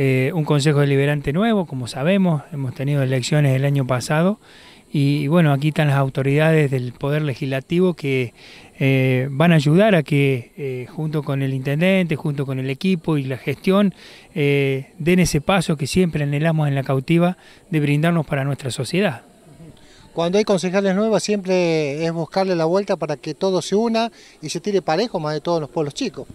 Eh, un Consejo Deliberante nuevo, como sabemos, hemos tenido elecciones el año pasado y, bueno, aquí están las autoridades del Poder Legislativo que eh, van a ayudar a que eh, junto con el intendente, junto con el equipo y la gestión den ese paso que siempre anhelamos en la cautiva de brindarnos para nuestra sociedad cuando hay concejales nuevas siempre es buscarle la vuelta para que todo se una y se tire parejo más de todos los pueblos chicos.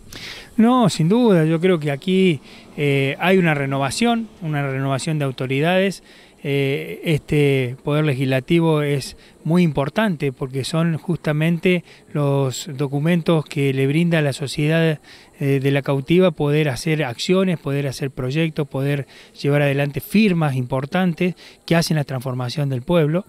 No, sin duda, yo creo que aquí eh, hay una renovación, una renovación de autoridades. Eh, este poder legislativo es muy importante porque son justamente los documentos que le brinda la sociedad eh, de la cautiva poder hacer acciones, poder hacer proyectos, poder llevar adelante firmas importantes que hacen la transformación del pueblo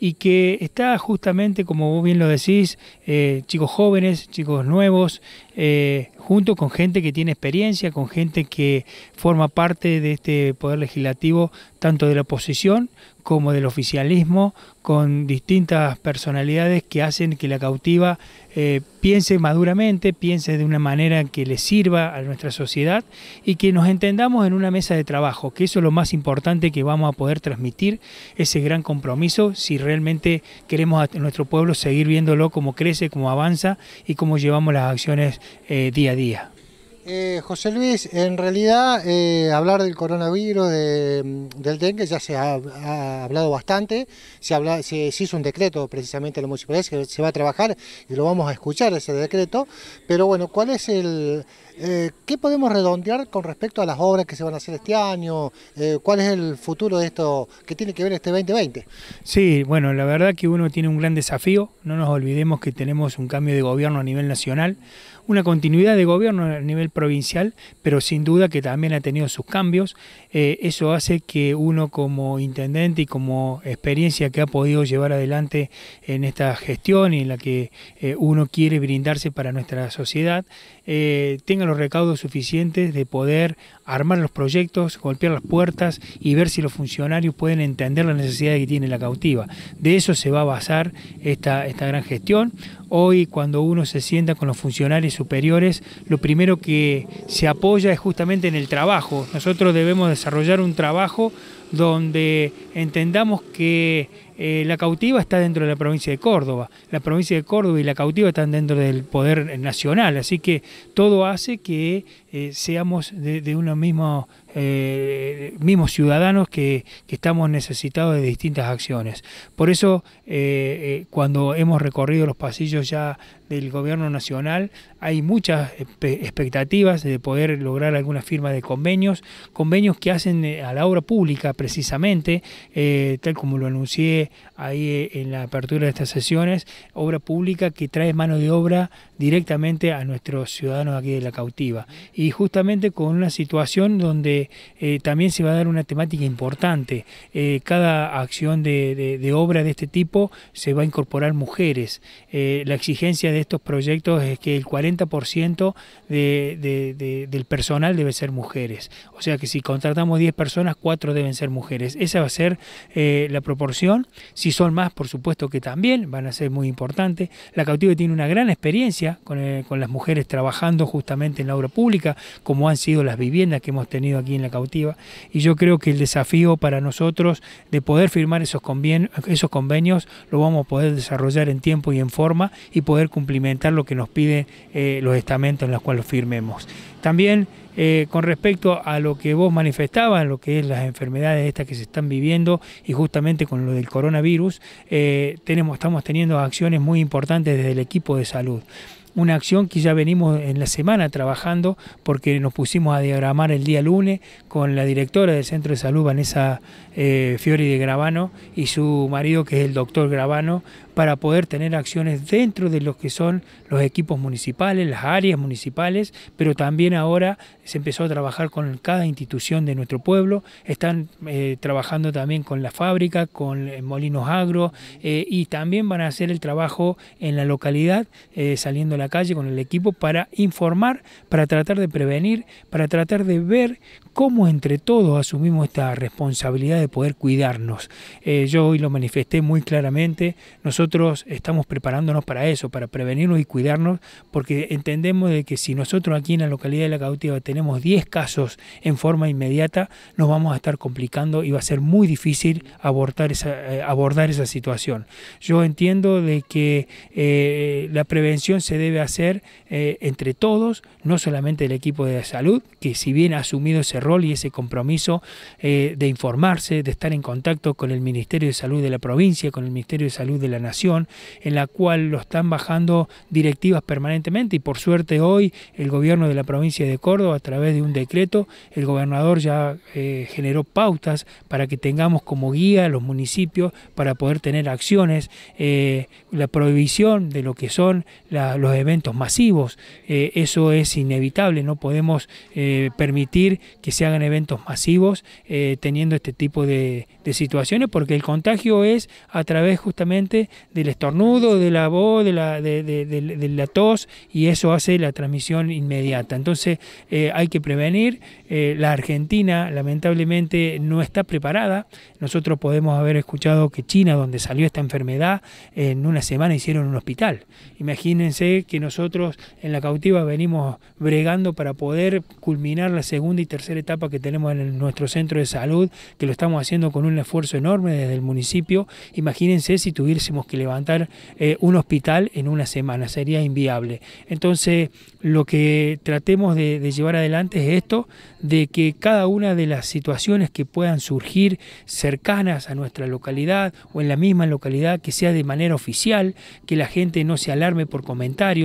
y que está justamente, como vos bien lo decís, eh, chicos jóvenes, chicos nuevos, eh, junto con gente que tiene experiencia, con gente que forma parte de este poder legislativo, tanto de la oposición como del oficialismo, con distintas personalidades que hacen que la cautiva eh, piense maduramente, piense de una manera que le sirva a nuestra sociedad y que nos entendamos en una mesa de trabajo, que eso es lo más importante que vamos a poder transmitir, ese gran compromiso, si realmente queremos a nuestro pueblo seguir viéndolo cómo crece, cómo avanza y cómo llevamos las acciones eh, día día eh, José Luis, en realidad eh, hablar del coronavirus, del dengue, ya se ha, hablado bastante. Se, habla, se, hizo un decreto precisamente en la municipalidad, se va a trabajar y lo vamos a escuchar ese decreto. Pero bueno, ¿cuál es el, eh, ¿Qué podemos redondear con respecto a las obras que se van a hacer este año? Eh, ¿Cuál es el futuro de esto que tiene que ver este 2020? Sí, bueno, la verdad que uno tiene un gran desafío. No nos olvidemos que tenemos un cambio de gobierno a nivel nacional, una continuidad de gobierno a nivel provincial, pero sin duda que también ha tenido sus cambios. Eh, eso hace que uno como intendente y como experiencia que ha podido llevar adelante en esta gestión y en la que uno quiere brindarse para nuestra sociedad, tenga los recaudos suficientes de poder armar los proyectos, golpear las puertas y ver si los funcionarios pueden entender la necesidad que tiene la cautiva. De eso se va a basar esta, esta gran gestión. Hoy cuando uno se sienta con los funcionarios superiores, lo primero que se apoya es justamente en el trabajo. Nosotros debemos desarrollar un trabajo donde entendamos que eh, la cautiva está dentro de la provincia de Córdoba, la provincia de Córdoba y la cautiva están dentro del poder nacional, así que todo hace que eh, seamos de, unos mismos, eh, mismos ciudadanos que, que, estamos necesitados de distintas acciones. Por eso, cuando hemos recorrido los pasillos ya del gobierno nacional, hay muchas expectativas de poder lograr alguna firma de convenios, convenios que hacen a la obra pública precisamente, tal como lo anuncié ahí eh, en la apertura de estas sesiones, obra pública que trae mano de obra directamente a nuestros ciudadanos aquí de la cautiva. Y justamente con una situación donde eh, también se va a dar una temática importante. Eh, cada acción de, obra de este tipo se va a incorporar mujeres. la exigencia de estos proyectos es que el 40% de, del personal debe ser mujeres. O sea que si contratamos 10 personas, 4 deben ser mujeres. Esa va a ser la proporción si son más, por supuesto que también van a ser muy importantes. La cautiva tiene una gran experiencia eh, con, las mujeres trabajando justamente en la obra pública, como han sido las viviendas que hemos tenido aquí en la cautiva. Y yo creo que el desafío para nosotros de poder firmar esos, convenios, lo vamos a poder desarrollar en tiempo y en forma y poder cumplimentar lo que nos piden eh, los estamentos en los cuales los firmemos. También eh, con respecto a lo que vos manifestabas, lo que es las enfermedades estas que se están viviendo y justamente con lo del coronavirus, eh, tenemos, estamos teniendo acciones muy importantes desde el equipo de salud una acción que ya venimos en la semana trabajando porque nos pusimos a diagramar el día lunes con la directora del Centro de Salud, Vanessa eh, Fiori de Gravano, y su marido, que es el doctor Gravano, para poder tener acciones dentro de los que son los equipos municipales, las áreas municipales, pero también ahora se empezó a trabajar con cada institución de nuestro pueblo, están eh, trabajando también con la fábrica, con eh, Molinos Agro, y también van a hacer el trabajo en la localidad, saliendo la la calle con el equipo para informar, para tratar de prevenir, para tratar de ver cómo entre todos asumimos esta responsabilidad de poder cuidarnos. Eh, yo hoy lo manifesté muy claramente, nosotros estamos preparándonos para eso, para prevenirnos y cuidarnos, porque entendemos de que si nosotros aquí en la localidad de La Cautiva tenemos 10 casos en forma inmediata, nos vamos a estar complicando y va a ser muy difícil abordar esa, eh, abordar esa situación. Yo entiendo de que eh, la prevención se debe debe hacer eh, entre todos, no solamente el equipo de salud, que si bien ha asumido ese rol y ese compromiso eh, de informarse, de estar en contacto con el Ministerio de Salud de la provincia, con el Ministerio de Salud de la Nación, en la cual lo están bajando directivas permanentemente y por suerte hoy el gobierno de la provincia de Córdoba, a través de un decreto, el gobernador ya eh, generó pautas para que tengamos como guía a los municipios para poder tener acciones, la prohibición de lo que son los eventos masivos. Eh, eso es inevitable, no podemos eh, permitir que se hagan eventos masivos eh, teniendo este tipo de, situaciones, porque el contagio es a través justamente del estornudo, de la voz, de la, de, la tos, y eso hace la transmisión inmediata. Entonces hay que prevenir. la Argentina lamentablemente no está preparada. Nosotros podemos haber escuchado que China, donde salió esta enfermedad, en una semana hicieron un hospital. Imagínense que que nosotros en la cautiva venimos bregando para poder culminar la segunda y tercera etapa que tenemos en nuestro centro de salud, que lo estamos haciendo con un esfuerzo enorme desde el municipio. Imagínense si tuviésemos que levantar eh, un hospital en una semana, sería inviable. Entonces, lo que tratemos de llevar adelante es esto, de que cada una de las situaciones que puedan surgir cercanas a nuestra localidad o en la misma localidad, que sea de manera oficial, que la gente no se alarme por comentarios,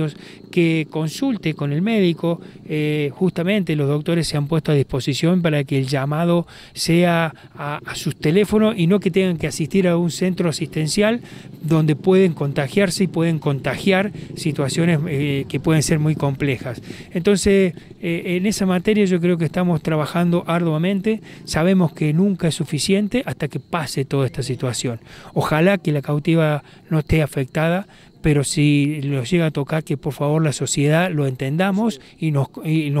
que consulte con el médico. Eh, justamente los doctores se han puesto a disposición para que el llamado sea a, sus teléfonos y no que tengan que asistir a un centro asistencial donde pueden contagiarse y pueden contagiar situaciones eh, que pueden ser muy complejas. Entonces, eh, en esa materia yo creo que estamos trabajando arduamente. Sabemos que nunca es suficiente hasta que pase toda esta situación. Ojalá que la cautiva no esté afectada pero si nos llega a tocar, que por favor la sociedad lo entendamos y nos,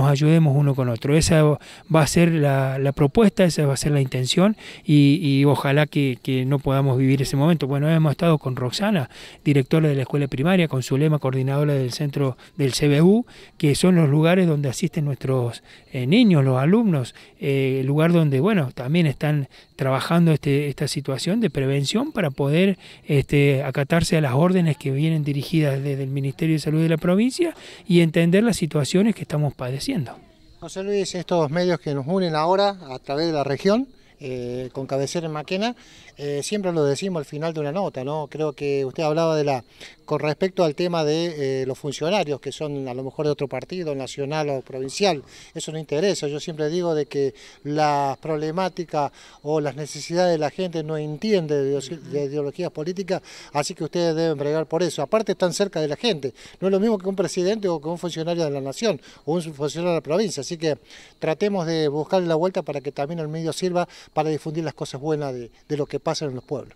ayudemos uno con otro. Esa va a ser la, propuesta, esa va a ser la intención y, ojalá que, no podamos vivir ese momento. Bueno, hemos estado con Roxana, directora de la escuela primaria, con Zulema, coordinadora del centro del CBU, que son los lugares donde asisten nuestros eh, niños, los alumnos, el eh, lugar donde, bueno, también están trabajando este, esta situación de prevención para poder este, acatarse a las órdenes que vienen vienen dirigidas desde el Ministerio de Salud de la provincia y entender las situaciones que estamos padeciendo. José Luis, estos medios que nos unen ahora a través de la región, eh, con cabecera en Maquena, eh, siempre lo decimos al final de una nota, ¿no? Creo que usted hablaba de la con respecto al tema de eh, los funcionarios que son a lo mejor de otro partido, nacional o provincial. Eso no interesa. Yo siempre digo de que las problemáticas o las necesidades de la gente no entiende de, ideologías políticas, así que ustedes deben bregar por eso. Aparte están cerca de la gente. No es lo mismo que un presidente o que un funcionario de la nación o un funcionario de la provincia. Así que tratemos de buscarle la vuelta para que también el medio sirva para difundir las cosas buenas de lo que pasa en los pueblos.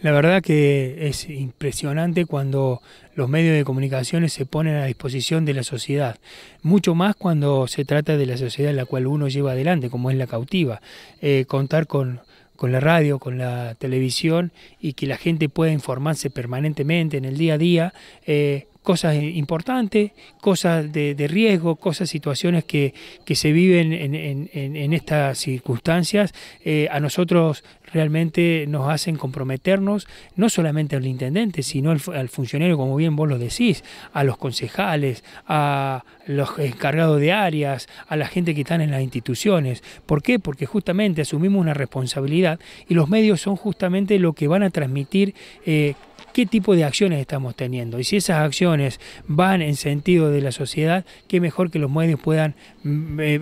La verdad que es impresionante cuando los medios de comunicaciones se ponen a disposición de la sociedad, mucho más cuando se trata de la sociedad en la cual uno lleva adelante, como es la cautiva. Eh, contar con, la radio, con la televisión y que la gente pueda informarse permanentemente en el día a día. Eh, cosas eh, importantes, cosas de, riesgo, cosas, situaciones que, se viven en, estas circunstancias, eh, a nosotros realmente nos hacen comprometernos, no solamente al intendente, sino al, funcionario, como bien vos lo decís, a los concejales, a los encargados de áreas, a la gente que están en las instituciones. ¿Por qué? Porque justamente asumimos una responsabilidad y los medios son justamente lo que van a transmitir. Eh, qué tipo de acciones estamos teniendo. Y si esas acciones van en sentido de la sociedad, qué mejor que los medios puedan mm, eh, eh,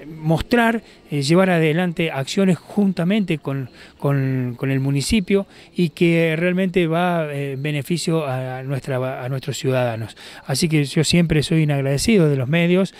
eh, mostrar, llevar adelante acciones juntamente con, el municipio y que realmente va en beneficio a, nuestra, a nuestros ciudadanos. Así que yo siempre soy un agradecido de los medios.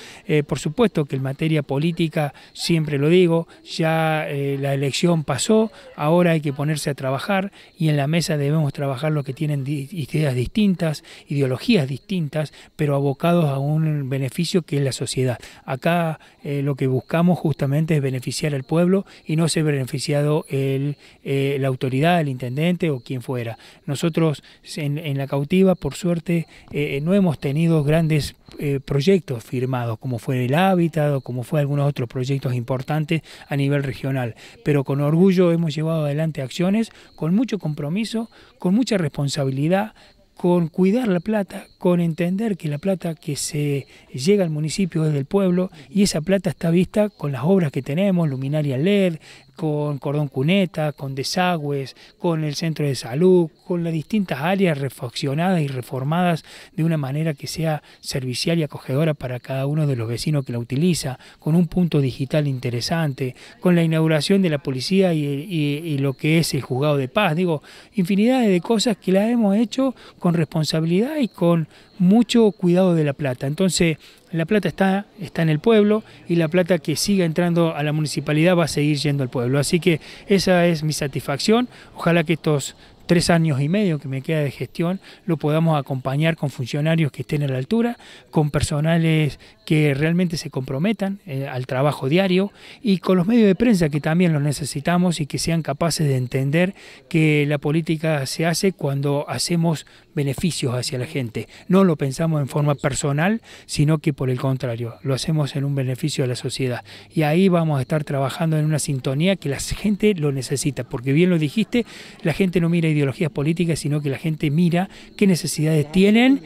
por supuesto que en materia política, siempre lo digo, ya la elección pasó, ahora hay que ponerse a trabajar y en la mesa debemos trabajar los que tienen ideas distintas, ideologías distintas, pero abocados a un beneficio que es la sociedad. Acá eh, lo que buscamos justamente es beneficiar al pueblo y no ser beneficiado el, eh, la autoridad, el intendente o quien fuera. Nosotros en, en la cautiva, por suerte, eh, no hemos tenido grandes eh, proyectos firmados, como fue el Hábitat o como fue algunos otros proyectos importantes a nivel regional. Pero con orgullo hemos llevado adelante acciones con mucho compromiso, con mucha responsabilidad, con cuidar la plata, con entender que la plata que se llega al municipio es del pueblo y esa plata está vista con las obras que tenemos, luminaria LED, con cordón cuneta, con desagües, con el centro de salud, con las distintas áreas refaccionadas y reformadas de una manera que sea servicial y acogedora para cada uno de los vecinos que la utiliza, con un punto digital interesante, con la inauguración de la policía y, lo que es el juzgado de paz. Digo, infinidad de cosas que las hemos hecho con responsabilidad y con mucho cuidado de la plata. Entonces, la plata está, está en el pueblo y la plata que siga entrando a la municipalidad va a seguir yendo al pueblo. Así que esa es mi satisfacción. Ojalá que estos tres años y medio que me queda de gestión, lo podamos acompañar con funcionarios que estén a la altura, con personales que realmente se comprometan eh, al trabajo diario y con los medios de prensa que también los necesitamos y que sean capaces de entender que la política se hace cuando hacemos beneficios hacia la gente. No lo pensamos en forma personal, sino que por el contrario, lo hacemos en un beneficio de la sociedad. Y ahí vamos a estar trabajando en una sintonía que la gente lo necesita, porque bien lo dijiste, la gente no mira ideologías políticas, sino que la gente mira qué necesidades tienen,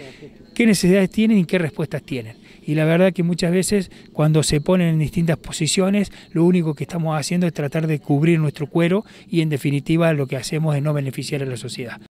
qué necesidades tienen y qué respuestas tienen y la verdad que muchas veces cuando se ponen en distintas posiciones, lo único que estamos haciendo es tratar de cubrir nuestro cuero y en definitiva lo que hacemos es no beneficiar a la sociedad.